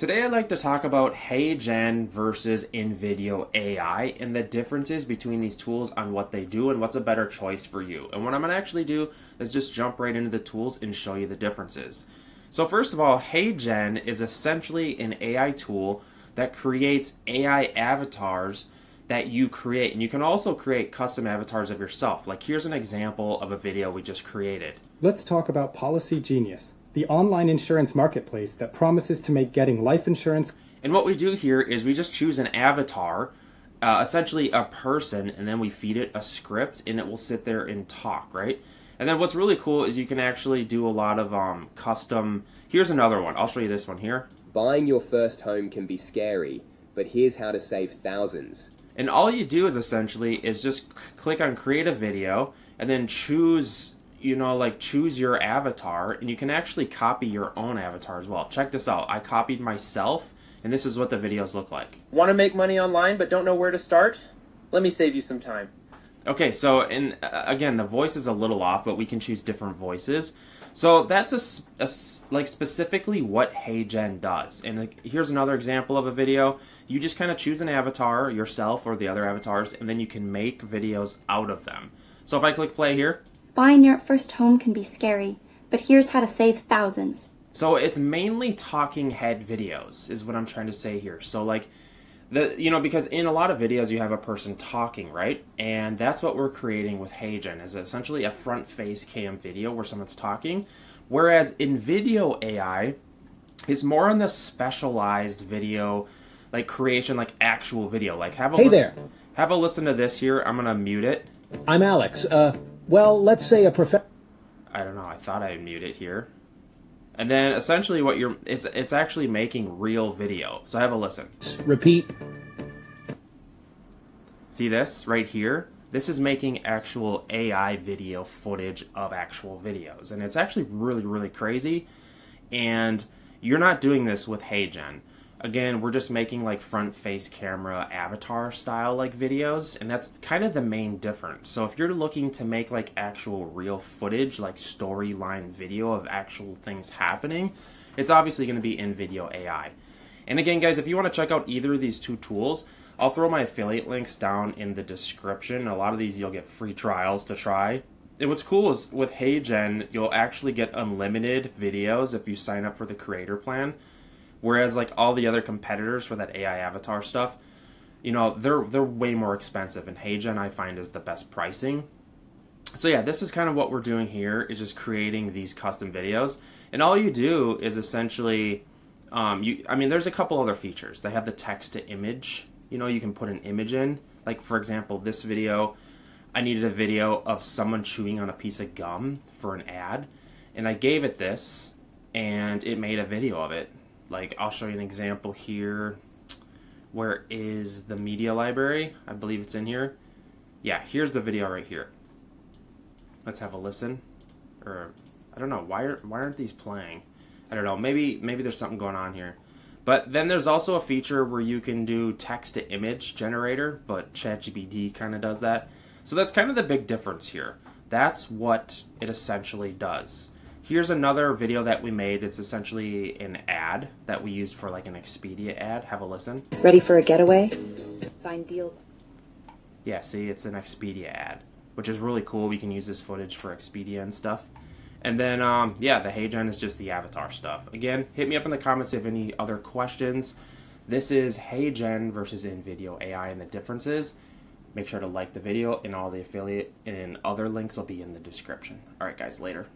Today I'd like to talk about HeyGen versus InVideo AI and the differences between these tools on what they do and what's a better choice for you. And what I'm gonna actually do is just jump right into the tools and show you the differences. So first of all, HeyGen is essentially an AI tool that creates AI avatars that you create. And you can also create custom avatars of yourself. Like here's an example of a video we just created. Let's talk about Policy Genius the online insurance marketplace that promises to make getting life insurance. And what we do here is we just choose an avatar, uh, essentially a person, and then we feed it a script and it will sit there and talk, right? And then what's really cool is you can actually do a lot of um, custom. Here's another one. I'll show you this one here. Buying your first home can be scary, but here's how to save thousands. And all you do is essentially is just click on create a video and then choose you know, like choose your avatar and you can actually copy your own avatar as well. Check this out. I copied myself and this is what the videos look like. Want to make money online but don't know where to start? Let me save you some time. Okay, so and uh, again, the voice is a little off, but we can choose different voices. So that's a, a like specifically what HeyGen does. And here's another example of a video. You just kind of choose an avatar yourself or the other avatars, and then you can make videos out of them. So if I click play here, Buying your first home can be scary, but here's how to save thousands. So it's mainly talking head videos is what I'm trying to say here. So like the you know because in a lot of videos you have a person talking, right? And that's what we're creating with HeyGen is essentially a front face cam video where someone's talking. Whereas in video AI, is more on the specialized video like creation like actual video. Like have a Hey listen, there. Have a listen to this here. I'm going to mute it. I'm Alex. Uh well, let's say a perfect. I don't know. I thought I mute it here. And then essentially what you're it's it's actually making real video. So have a listen. Repeat. See this right here? This is making actual AI video footage of actual videos. And it's actually really, really crazy. And you're not doing this with HeyGen again we're just making like front face camera avatar style like videos and that's kind of the main difference so if you're looking to make like actual real footage like storyline video of actual things happening it's obviously going to be in video ai and again guys if you want to check out either of these two tools i'll throw my affiliate links down in the description a lot of these you'll get free trials to try and what's cool is with heygen you'll actually get unlimited videos if you sign up for the creator plan Whereas like all the other competitors for that AI avatar stuff, you know, they're they're way more expensive and HeyGen I find is the best pricing. So yeah, this is kind of what we're doing here is just creating these custom videos. And all you do is essentially um, you I mean there's a couple other features. They have the text to image. You know, you can put an image in. Like for example, this video I needed a video of someone chewing on a piece of gum for an ad, and I gave it this, and it made a video of it like I'll show you an example here. Where is the media library? I believe it's in here. Yeah, here's the video right here. Let's have a listen. Or I don't know why are, why aren't these playing? I don't know. Maybe maybe there's something going on here. But then there's also a feature where you can do text to image generator, but ChatGPT kind of does that. So that's kind of the big difference here. That's what it essentially does. Here's another video that we made. It's essentially an ad that we used for like an Expedia ad. Have a listen. Ready for a getaway? Find deals. Yeah, see, it's an Expedia ad, which is really cool. We can use this footage for Expedia and stuff. And then, um, yeah, the HeyGen is just the avatar stuff. Again, hit me up in the comments if you have any other questions. This is HeyGen versus NVIDIA AI and the differences. Make sure to like the video and all the affiliate and other links will be in the description. All right, guys, later.